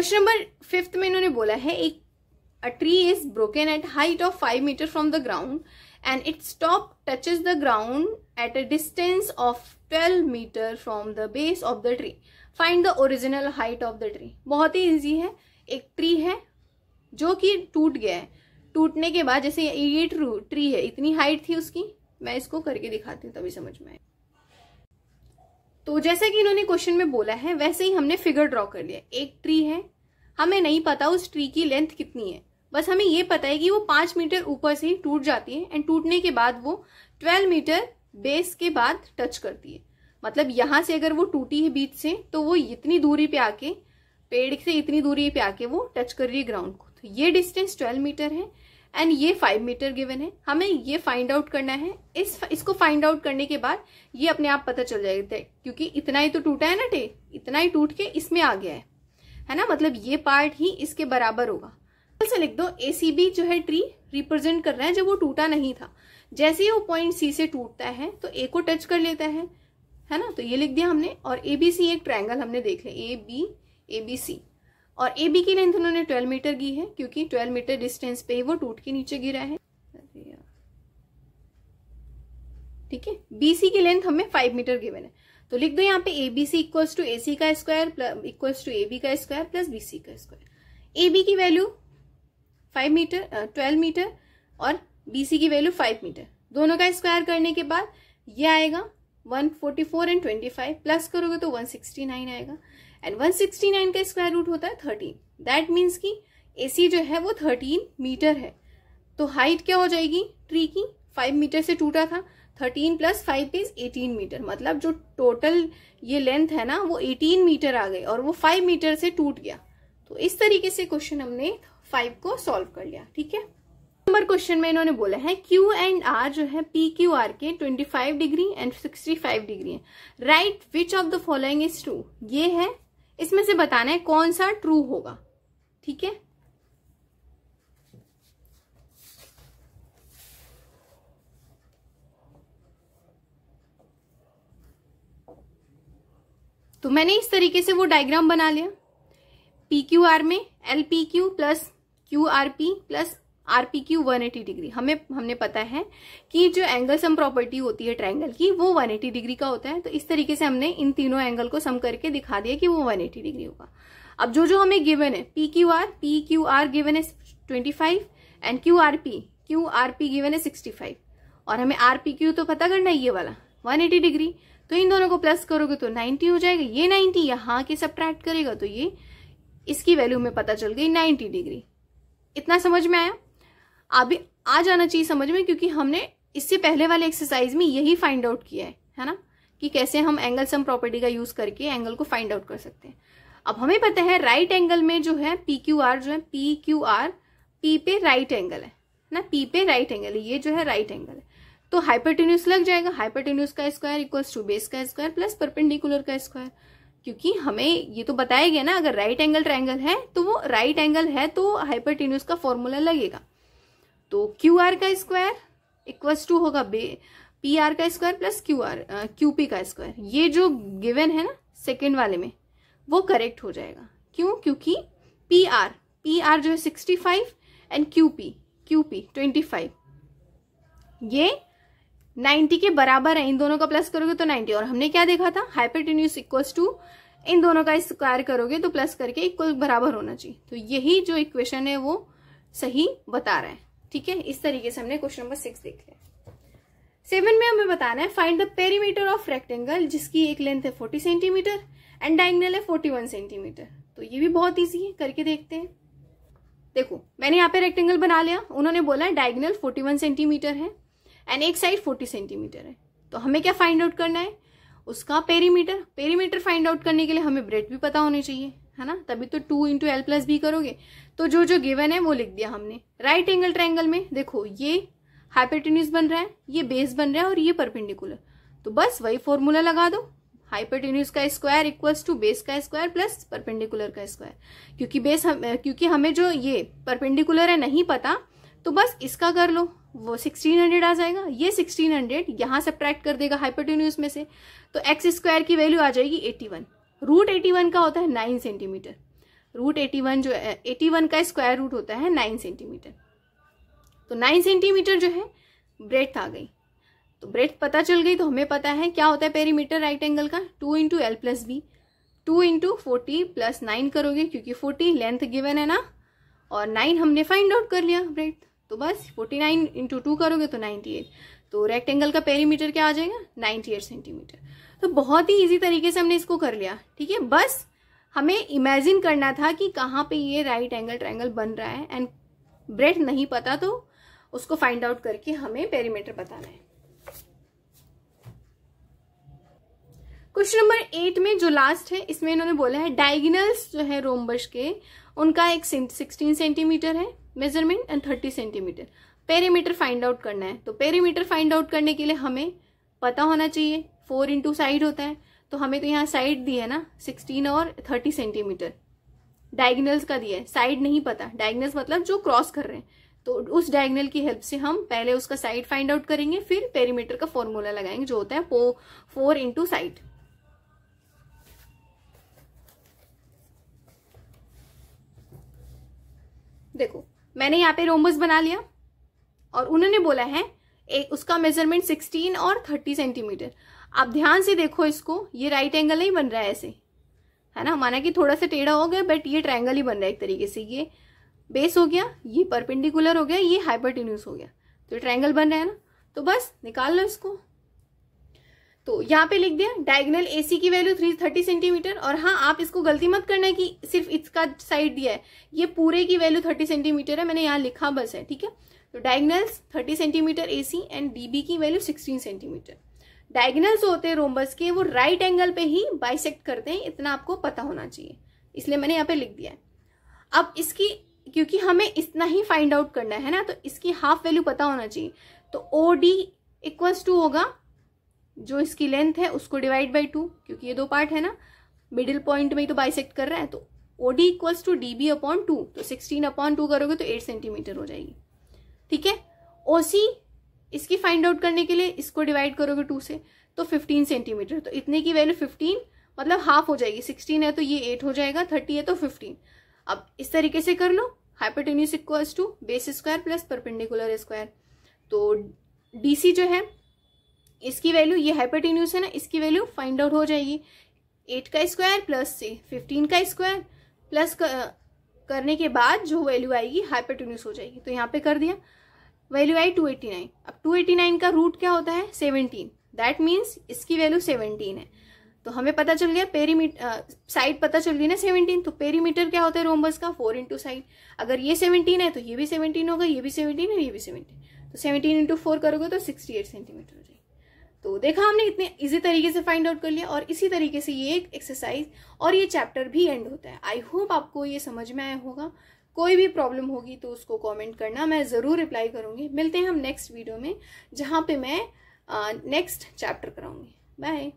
question number fifth में इन्होंने बोला है एक a tree is broken at height of five metre from the ground and its top touches the ground at a distance of twelve metre from the base of the tree find the original height of the tree बहुत ही easy है एक tree है जो कि टूट गया है टूटने के बाद जैसे ये ट्री है इतनी हाइट थी उसकी मैं इसको करके दिखाती हूँ तभी समझ में आए तो जैसे कि इन्होंने क्वेश्चन में बोला है वैसे ही हमने फिगर ड्रॉ कर लिया एक ट्री है हमें नहीं पता उस ट्री की लेंथ कितनी है बस हमें ये पता है कि वो पांच मीटर ऊपर से ही टूट जाती है एंड टूटने के बाद वो ट्वेल्व मीटर बेस के बाद टच करती है मतलब यहाँ से अगर वो टूटी है बीच से तो वो इतनी दूरी पे आके पेड़ से इतनी दूरी पे आके वो टच कर रही है ग्राउंड को तो ये डिस्टेंस ट्वेल्व मीटर है एंड ये फाइव मीटर गिवन है हमें ये फाइंड आउट करना है इस इसको फाइंड आउट करने के बाद ये अपने आप पता चल जाएगा क्योंकि इतना ही तो टूटा है ना टे इतना ही टूट के इसमें आ गया है है ना मतलब ये पार्ट ही इसके बराबर होगा से लिख दो बी जो है ट्री रिप्रेजेंट कर रहा है जब वो टूटा नहीं था जैसे ही वो पॉइंट सी से टूटता है तो ए को टच कर लेता है है ना तो ये लिख दिया हमने और ए बी सी एक ट्राइंगल हमने देख लिया A B A B C और ए बी की लेंथ उन्होंने ट्वेल्व मीटर की है क्योंकि ट्वेल्व मीटर डिस्टेंस पे ही वो टूट के नीचे गिरा है ठीक है बीसी की लेंथ हमें फाइव मीटर गिवन है तो लिख दो यहाँ पे A B C equals to A C का square equals to A B का स्क्वायर प्लस बी सी का स्क्वायर ए बी की value five metre twelve metre और बी सी की वैल्यू फाइव मीटर दोनों का स्क्वायर करने के बाद ये आएगा one forty four and twenty five plus करोगे तो वन सिक्सटी नाइन आएगा एंड वन सिक्सटी नाइन का स्क्वायर रूट होता है थर्टीन दैट मीन्स कि सी जो है वो थर्टीन मीटर है तो हाइट क्या हो जाएगी ट्री की फाइव मीटर से टूटा था thirteen plus five is eighteen metre मतलब जो टोटल ये लेंथ है ना वो एटीन मीटर आ गई और वो फाइव मीटर से टूट गया तो इस तरीके से क्वेश्चन हमने फाइव को सॉल्व कर लिया ठीक है नंबर क्वेश्चन में इन्होंने बोला है क्यू एंड आर जो है पी क्यू आर के twenty five degree and sixty five degree है right which of the following is true ये है इसमें से बताना है कौन सा ट्रू होगा ठीक है तो मैंने इस तरीके से वो डायग्राम बना लिया पी क्यू आर में L P Q plus Q R P plus R P Q one eighty degree हमें हमने पता है कि जो एंगल सम प्रॉपर्टी होती है ट्राइंगल की वो वन एटी डिग्री का होता है तो इस तरीके से हमने इन तीनों एंगल को सम करके दिखा दिया कि वो वन एटी डिग्री होगा अब जो जो हमें गिवन है P Q R P Q R given है twenty five and Q R P Q R P given है सिक्सटी फाइव और हमें आर पी क्यू तो पता करना है ये वाला वन एटी डिग्री तो इन दोनों को प्लस करोगे तो नाइन्टी हो जाएगा ये नाइन्टी यहाँ के ट्रैक्ट करेगा तो ये इसकी वैल्यू में पता चल गई नाइन्टी डिग्री इतना समझ में आया अभी आ जाना चाहिए समझ में क्योंकि हमने इससे पहले वाले एक्सरसाइज में यही फाइंड आउट किया है है ना कि कैसे हम एंगल सम प्रॉपर्टी का यूज करके एंगल को फाइंड आउट कर सकते हैं अब हमें पता है राइट एंगल में जो है पी क्यू आर जो है पी क्यू आर पी पे राइट एंगल है ना पी पे राइट एंगल है ये जो है राइट एंगल है तो हाइपरटेन्यूस लग जाएगा हाइपरटेन्यूस का स्क्वायर इक्वल्स टू बेस का स्क्वायर प्लस परपेंडिकुलर का स्क्वायर क्योंकि हमें ये तो बताया गया ना अगर राइट एंगल ट्रायंगल है तो वो राइट एंगल है तो हाइपरटेन्यूस का फॉर्मूला लगेगा तो क्यू आर का स्क्वायर इक्वस टू होगा बे पी आर का square plus Q R Q P का स्क्वायर ये जो गिवन है ना सेकेंड वाले में वो करेक्ट हो जाएगा क्यों क्योंकि पी आर पी आर जो है sixty five and Q P Q P twenty five ये नाइन्टी के बराबर है इन दोनों का प्लस करोगे तो नाइन्टी और हमने क्या देखा था हाइपेटेन्यूस इक्वस टू इन दोनों का स्क्वायर करोगे तो प्लस करके इक्वल बराबर होना चाहिए तो यही जो इक्वेशन है वो सही बता रहा है ठीक है इस तरीके से हमने क्वेश्चन नंबर सिक्स देख लिया सेवन में हमें बताना है find the perimeter of rectangle जिसकी एक लेंथ है फोर्टी सेंटीमीटर एंड डाइंगनल है फोर्टी वन सेंटीमीटर तो ये भी बहुत ईजी है करके देखते हैं देखो मैंने यहाँ पे रेक्टेंगल बना लिया उन्होंने बोला डायगनल 41 सेंटीमीटर है एंड एक साइड 40 सेंटीमीटर है तो हमें क्या फाइंड आउट करना है उसका पेरीमीटर पेरीमीटर फाइंड आउट करने के लिए हमें ब्रेड भी पता होनी चाहिए है ना तभी तो two into L plus B करोगे तो जो जो गिवन है वो लिख दिया हमने राइट एंगल ट्रैंगल में देखो ये हाइपरटेन्यूज बन रहा है ये बेस बन रहा है और ये परपेंडिकुलर तो बस वही फॉर्मूला लगा दो हाइपरटेन्यूज का स्क्वायर इक्वल्स टू बेस का स्क्वायर प्लस परपेंडिकुलर का स्क्वायर क्योंकि बेस हम क्योंकि हमें जो ये परपेंडिकुलर है नहीं पता तो बस इसका कर लो वो 1600 आ जाएगा ये 1600 हंड्रेड यहाँ सब्ट्रैक्ट कर देगा हाइपरटेन्यूज में से तो एक्स स्क्वायर की वैल्यू आ जाएगी 81 रूट एटी वन का होता है nine centimetre root eighty one जो एटी वन का स्क्वायर रूट होता है नाइन सेंटीमीटर तो नाइन सेंटीमीटर जो है ब्रेथ आ गई तो ब्रेथ पता चल गई तो हमें पता है क्या होता है पेरीमीटर राइट एंगल का two into L plus B two into forty plus nine करोगे क्योंकि फोर्टी लेंथ गिवन है ना और नाइन हमने फाइंड आउट कर लिया ब्रेथ तो बस फोर्टी नाइन इंटू टू करोगे तो नाइन्टी एट तो रेक्ट एंगल का पेरीमीटर क्या आ जाएगा नाइन्टी एट सेंटीमीटर तो बहुत ही इजी तरीके से हमने इसको कर लिया ठीक है बस हमें इमेजिन करना था कि कहाँ पे ये राइट एंगल ट्रायंगल बन रहा है एंड ब्रेड नहीं पता तो उसको फाइंड आउट करके हमें पेरीमीटर बताना है क्वेश्चन नंबर एट में जो लास्ट है इसमें इन्होंने बोला है डायगनल्स जो है रोमबर्श के उनका एक सिक्सटीन सेंटीमीटर है measurement and thirty centimetre perimeter find out करना है तो पेरीमीटर फाइंड आउट करने के लिए हमें पता होना चाहिए फोर इंटू साइड होता है तो हमें तो यहाँ साइड दी है ना सिक्सटीन और थर्टी सेंटीमीटर डायगनल्स का दिया है साइड नहीं पता डायगनल्स मतलब जो क्रॉस कर रहे हैं तो उस डायगनल की हेल्प से हम पहले उसका साइड फाइंड आउट करेंगे फिर पेरीमीटर का फॉर्मूला लगाएंगे जो होता है फो, फोर इंटू साइड देखो मैंने यहाँ पे रोमस बना लिया और उन्होंने बोला है एक उसका मेजरमेंट 16 और 30 सेंटीमीटर आप ध्यान से देखो इसको ये राइट एंगल नहीं बन रहा है ऐसे है ना माना कि थोड़ा सा टेढ़ा हो गया बट ये ट्राइंगल ही बन रहा है एक तरीके से ये बेस हो गया ये परपेंडिकुलर हो गया ये हाइपरटिन्यूस हो गया तो ट्राइंगल बन रहा है ना तो बस निकाल लो इसको तो यहाँ पे लिख दिया डायगनल एसी की वैल्यू थ्री थर्टी सेंटीमीटर और हाँ आप इसको गलती मत करना कि सिर्फ इसका साइड दिया है ये पूरे की वैल्यू थर्टी सेंटीमीटर है मैंने यहाँ लिखा बस है ठीक है तो diagonals 30 centimetre A C and D B की वैल्यू 16 सेंटीमीटर डायगनल्स होते हैं रोमबस के वो राइट एंगल पे ही बाइसेक्ट करते हैं इतना आपको पता होना चाहिए इसलिए मैंने यहाँ पे लिख दिया है अब इसकी क्योंकि हमें इतना ही फाइंड आउट करना है ना तो इसकी हाफ वैल्यू पता होना चाहिए तो ओ डी इक्वल्स टू होगा जो इसकी लेंथ है उसको डिवाइड बाई टू क्योंकि ये दो पार्ट है ना मिडिल पॉइंट में ही तो बाइसेक्ट कर रहा है तो O D equals to D B upon two तो सिक्सटीन अपॉन टू करोगे तो एट सेंटीमीटर हो जाएगी ठीक है सी इसकी फाइंड आउट करने के लिए इसको डिवाइड करोगे टू से तो फिफ्टीन सेंटीमीटर तो इतने की वैल्यू फिफ्टीन मतलब हाफ हो जाएगी सिक्सटीन है तो ये एट हो जाएगा थर्टी है तो फिफ्टीन अब इस तरीके से कर लो hypotenuse equals to base square plus perpendicular square तो डी जो है इसकी वैल्यू ये हाइपोटेन्यूस है ना इसकी वैल्यू फाइंड आउट हो जाएगी एट का स्क्वायर प्लस सी फिफ्टीन का स्क्वायर प्लस करने के बाद जो वैल्यू आएगी हाइपोटेन्यूस हो जाएगी तो यहाँ पे कर दिया वैल्यू आई 289 अब 289 का रूट क्या होता है 17 दैट मीन्स इसकी वैल्यू 17 है तो हमें पता चल गया पेरीमीटर साइड पता चल गई ना 17 तो पेरीमीटर क्या होता है रोमबस का फोर इंटू साइड अगर ये 17 है तो ये भी 17 होगा ये भी 17 और ये भी 17 तो 17 इंटू फोर करोगे तो 68 सेंटीमीटर हो जाएगी तो देखा हमने इतने इजी तरीके से फाइंड आउट कर लिया और इसी तरीके से ये एक एक्सरसाइज और ये चैप्टर भी एंड होता है आई होप आपको ये समझ में आया होगा कोई भी प्रॉब्लम होगी तो उसको कमेंट करना मैं ज़रूर रिप्लाई करूँगी मिलते हैं हम नेक्स्ट वीडियो में जहाँ पे मैं नेक्स्ट चैप्टर कराऊँगी बाय